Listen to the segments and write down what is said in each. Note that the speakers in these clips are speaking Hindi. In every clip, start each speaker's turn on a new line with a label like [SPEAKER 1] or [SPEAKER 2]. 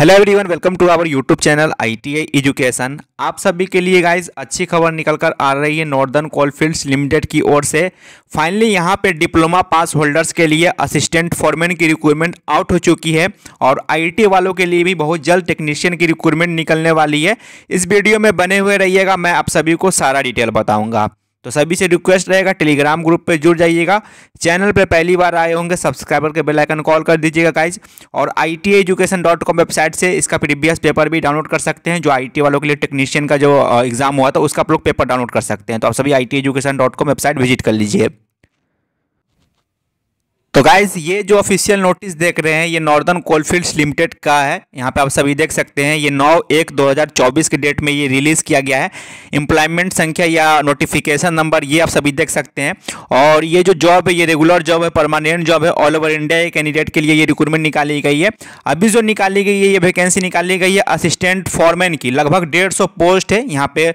[SPEAKER 1] hello everyone welcome to our YouTube channel ITI education आप सभी के लिए गाइस अच्छी खबर निकलकर आ रही है नॉर्दर्न कोलफील्ड्स लिमिटेड की ओर से फाइनली यहां पे डिप्लोमा पास होल्डर्स के लिए असिस्टेंट फॉरमैन की रिक्वायरमेंट आउट हो चुकी है और आईटी वालों के लिए भी बहुत जल्द टेक्नीशियन की रिक्वायरमेंट निकलने वाली है इस वीडियो में बने हुए रहिएगा मैं आप सभी को सारा डिटेल बताऊँगा तो सभी से रिक्वेस्ट रहेगा टेलीग्राम ग्रुप पे जुड़ जाइएगा चैनल पे पहली बार आए होंगे सब्सक्राइब करके बेल आइकन कॉल कर दीजिएगा गाइज और I T education dot com website से इसका प्रीवियस पेपर भी डाउनलोड कर सकते हैं जो आई टी वालों के लिए टेक्नीशियन का जो एग्जाम हुआ था उसका आप लोग पेपर डाउनलोड कर सकते हैं तो आप सभी I T education dot com website visit कर लीजिए तो गाइज ये जो ऑफिशियल नोटिस देख रहे हैं ये नॉर्दर्न कोलफील्ड्स लिमिटेड का है यहाँ पे आप सभी देख सकते हैं ये 9 एक 2024 के डेट में ये रिलीज़ किया गया है एम्प्लॉयमेंट संख्या या नोटिफिकेशन नंबर ये आप सभी देख सकते हैं और ये जो जॉब है ये रेगुलर जॉब है परमानेंट जॉब है ऑल ओवर इंडिया के कैंडिडेट के लिए ये रिक्रूटमेंट निकाली गई है अभी जो निकाली गई है ये वैकेंसी निकाली गई है असिस्टेंट फॉरमैन की लगभग डेढ़ पोस्ट है यहाँ पे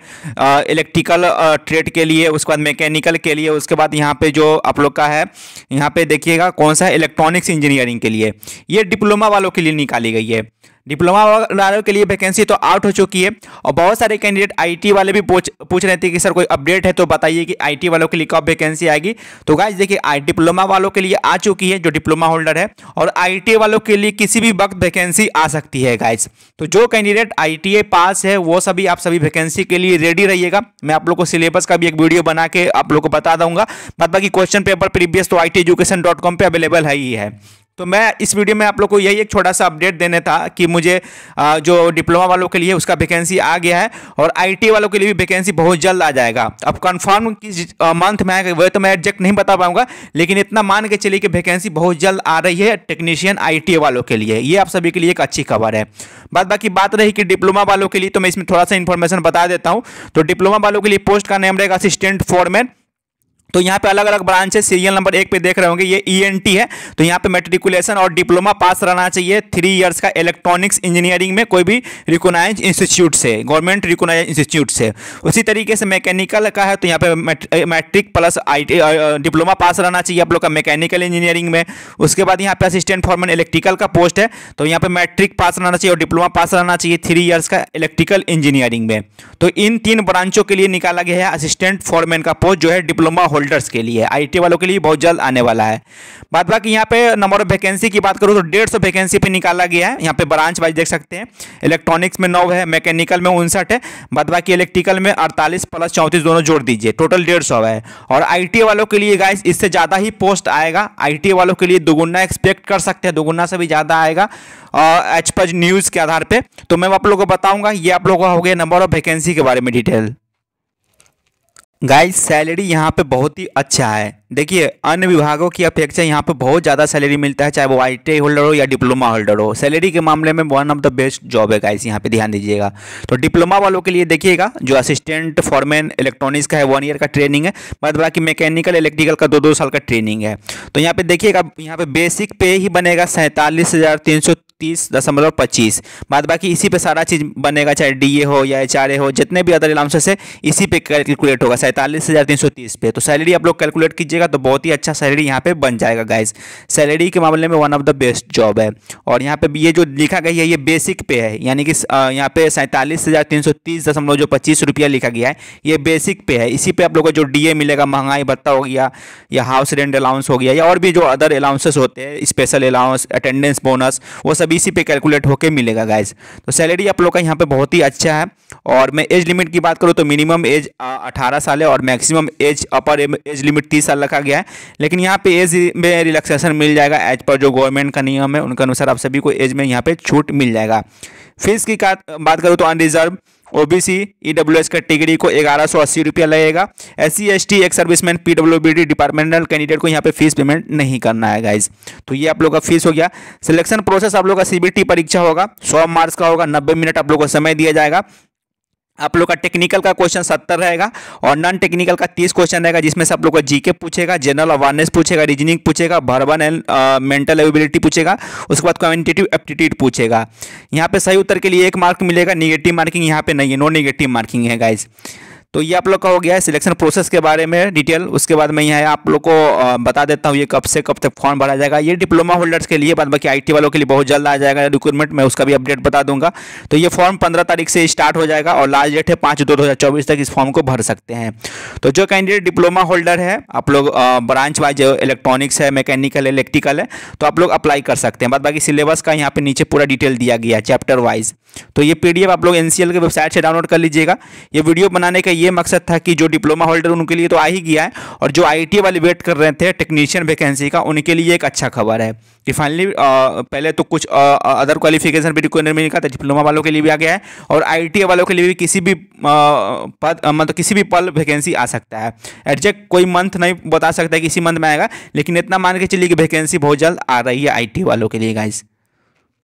[SPEAKER 1] इलेक्ट्रिकल ट्रेड के लिए उसके बाद मैकेनिकल के लिए उसके बाद यहाँ पे जो आप लोग का है यहाँ पे देखिएगा कौन सा इलेक्ट्रॉनिक्स इंजीनियरिंग के लिए ये डिप्लोमा वालों के लिए निकाली गई है डिप्लोमा वालों के लिए वैकेंसी तो आउट हो चुकी है और बहुत सारे कैंडिडेट आईटी वाले भी पूछ पूछ रहे थे कि सर कोई अपडेट है तो बताइए कि आईटी वालों के लिए कब वैकेंसी आएगी तो गाइज देखिए डिप्लोमा वालों के लिए आ चुकी है जो डिप्लोमा होल्डर है और आई वालों के लिए किसी भी वक्त वैकेंसी आ सकती है गाइज तो जो कैंडिडेट आई पास है वो सभी आप सभी वैकेंसी के लिए रेडी रहिएगा मैं आप लोग को सिलेबस का भी एक वीडियो बना के आप लोग को बता दूंगा बाकी क्वेश्चन पेपर प्रीवियस तो आई पे अवेलेबल है ही है तो मैं इस वीडियो में आप लोग को यही एक छोटा सा अपडेट देने था कि मुझे जो डिप्लोमा वालों के लिए उसका वैकेंसी आ गया है और आईटी वालों के लिए भी वैकेंसी बहुत जल्द आ जाएगा अब कन्फर्म किस मंथ में आएगा वह तो मैं एडजेक्ट नहीं बता पाऊंगा लेकिन इतना मान के चलिए कि वैकेंसी बहुत जल्द आ रही है टेक्नीशियन आई वालों के लिए ये आप सभी के लिए एक अच्छी खबर है बाद बाकी बात रही कि डिप्लोमा वालों के लिए तो मैं इसमें थोड़ा सा इन्फॉर्मेशन बता देता हूँ तो डिप्लोमा वालों के लिए पोस्ट का नेम रहेगा असिस्टेंट फोरमैन तो यहाँ पे अलग अलग ब्रांच है सीरियल नंबर एक पे देख रहे होंगे ये ई e है तो यहाँ पे मेट्रिकुलेशन और डिप्लोमा पास रहना चाहिए थ्री ईयर्स का इलेक्ट्रॉनिक्स इंजीनियरिंग में कोई भी रिकोनाइज इंस्टीट्यूट से गवर्नमेंट रिकोनाइज इंस्टीट्यूट से उसी तरीके से मैकेनिकल का है तो यहाँ पे मैट्रिक प्लस आई डिप्लोमा पास रहना चाहिए आप लोग का मैकेनिकल इंजीनियरिंग में उसके बाद यहाँ पे असिस्टेंट फॉर्मन इलेक्ट्रिकल का पोस्ट है तो यहाँ पे मैट्रिक पास रहना चाहिए और डिप्लोमा पास रहना चाहिए थ्री ईयर्स का इलेक्ट्रिकल इंजीनियरिंग में तो इन तीन ब्रांचों के लिए निकाला गया है असिस्टेंट फॉरमैन का पोस्ट जो है डिप्लोमा होल्ड होल्डर्स के लिए आईटी वालों के लिए बहुत जल्द आने वाला है बाद बाकी यहाँ पे नंबर ऑफ वैकेंसी की बात करूँ तो डेढ़ सौ वैकेंसी पे निकाला गया है यहाँ पे ब्रांच वाइज देख सकते हैं इलेक्ट्रॉनिक्स में नौ है मैकेनिकल में उनसठ है बाद बाकी इलेक्ट्रिकल में अड़तालीस प्लस चौंतीस दोनों जोड़ दीजिए टोटल डेढ़ सौ है और आई वालों के लिए गाइस इससे ज़्यादा ही पोस्ट आएगा आई वालों के लिए दोगुना एक्सपेक्ट कर सकते हैं दोगुना से भी ज़्यादा आएगा एच पर न्यूज़ के आधार पर तो मैं आप लोग को बताऊँगा ये आप लोगों का हो गया नंबर ऑफ वैकेंसी के बारे में डिटेल गाइस सैलरी यहाँ पे बहुत ही अच्छा है देखिए अन्य विभागों की अपेक्षा यहाँ पे बहुत ज़्यादा सैलरी मिलता है चाहे वो आई होल्डर हो या डिप्लोमा होल्डर हो सैलरी के मामले में one of the best job है गाइस यहाँ पे ध्यान दीजिएगा तो डिप्लोमा वालों के लिए देखिएगा जो असिस्टेंट फॉरमैन इलेक्ट्रॉनिक्स का है वन ईयर का ट्रेनिंग है बाद बाकी मैकेनिकल इलेक्ट्रिकल का दो दो साल का ट्रेनिंग है तो यहाँ पे देखिएगा यहाँ पे बेसिक पे ही बनेगा सैंतालीस तीस दशमलव पच्चीस बाद बाकी इसी पे सारा चीज़ बनेगा चाहे डी ए हो या एच आर ए हो जितने भी अदर अलाउंसेस है इसी पे कैलकुलेट होगा सैंतालीस हज़ार तीन सौ तीस पे तो सैलरी आप लोग कैलकुलेट कीजिएगा तो बहुत ही अच्छा सैलरी यहाँ पे बन जाएगा गाइज सैलरी के मामले में one of the best job है और यहाँ पे ये जो लिखा गया है ये बेसिक पे है यानी कि यहाँ पे सैंतालीस हज़ार तीन सौ तीस दशमलव जो पच्चीस रुपया लिखा गया है ये बेसिक पे है इसी पे आप लोग को जो डी ए मिलेगा महंगाई भत्ता हो गया या हाउस रेंट अलाउंस हो गया या और भी जो अदर अलाउंसेस होते हैं स्पेशल अलाउंस अटेंडेंस बोनस वो सब सब इसी पे कैलकुलेट होकर मिलेगा गाइज तो सैलरी आप लोग का यहाँ पे बहुत ही अच्छा है और मैं एज लिमिट की बात करूँ तो मिनिमम एज अठारह साल है और maximum age upper age limit तीस साल रखा गया है लेकिन यहाँ पे एज में रिलैक्सेशन मिल जाएगा एज पर जो गवर्नमेंट का नियम है उनके अनुसार आप सभी को एज में यहाँ पे छूट मिल जाएगा फीस की बात करूँ तो अनरिजर्व ओबीसी ईडब्ल्यूएस कैटेगरी को ग्यारह सौ अस्सी रुपया लगेगा S C S T ex serviceman पीडब्ल्यूबीडी डिपार्टमेंटल कैंडिडेट को यहाँ पे फीस पेमेंट नहीं करना है गाइज तो ये आप लोग का फीस हो गया सिलेक्शन प्रोसेस आप लोग का सीबीटी परीक्षा होगा सौ मार्क्स का होगा नब्बे मिनट आप लोग को समय दिया जाएगा आप लोग का टेक्निकल का क्वेश्चन सत्तर रहेगा और नॉन टेक्निकल का तीस क्वेश्चन रहेगा जिसमें से आप लोग का जीके पूछेगा जनरल अवेयरनेस पूछेगा रीजनिंग पूछेगा भरवन एंड मेंटल एबिलिटी पूछेगा उसके बाद क्वानिटेटिव एप्टीट्यूड पूछेगा यहाँ पे सही उत्तर के लिए एक मार्क मिलेगा निगेटिव मार्किंग यहाँ पे नहीं है नो निगेटिव मार्किंग है गाइज तो ये आप लोग का हो गया है सिलेक्शन प्रोसेस के बारे में डिटेल उसके बाद मैं यहाँ आप लोग को बता देता हूँ ये कब से कब तक फॉर्म भरा जाएगा ये डिप्लोमा होल्डर्स के लिए बाद बाकी आई वालों के लिए बहुत जल्द आ जाएगा रिक्रूटमेंट मैं उसका भी अपडेट बता दूंगा तो ये फॉर्म पंद्रह तारीख से स्टार्ट हो जाएगा और लास्ट डेट है पाँच दो दो तक इस फॉर्म को भर सकते हैं तो जो कैंडिडेट डिप्लोमा होल्डर है आप लोग ब्रांच वाइज इलेक्ट्रॉनिक्स है मैकेनिकल है इलेक्ट्रिकल है तो आप लोग अप्लाई कर सकते हैं बाद बाकी सिलेबस का यहाँ पे नीचे पूरा डिटेल दिया गया चैप्टर वाइज तो ये पीडीएफ आप लोग एनसीएल की वेबसाइट से डाउनलोड कर लीजिएगा ये वीडियो बनाने का ये ये मकसद था कि जो डिप्लोमा होल्डर उनके लिए तो आ ही गया है और जो आई वाले वेट कर रहे थे टेक्नीशियन वैकेंसी का उनके लिए एक अच्छा खबर है कि फाइनली पहले तो कुछ अदर क्वालिफिकेशन भी रिक्वायरमेंट में निकला था डिप्लोमा वालों के लिए भी आ गया है और आई वालों के लिए भी किसी भी पद मतलब किसी भी पल वैकेंसी आ सकता है एडजेक्ट कोई मंथ नहीं बता सकता कि इसी मंथ में आएगा लेकिन इतना मान के चलिए कि वैकेंसी बहुत जल्द आ रही है आई वालों के लिए गाइज़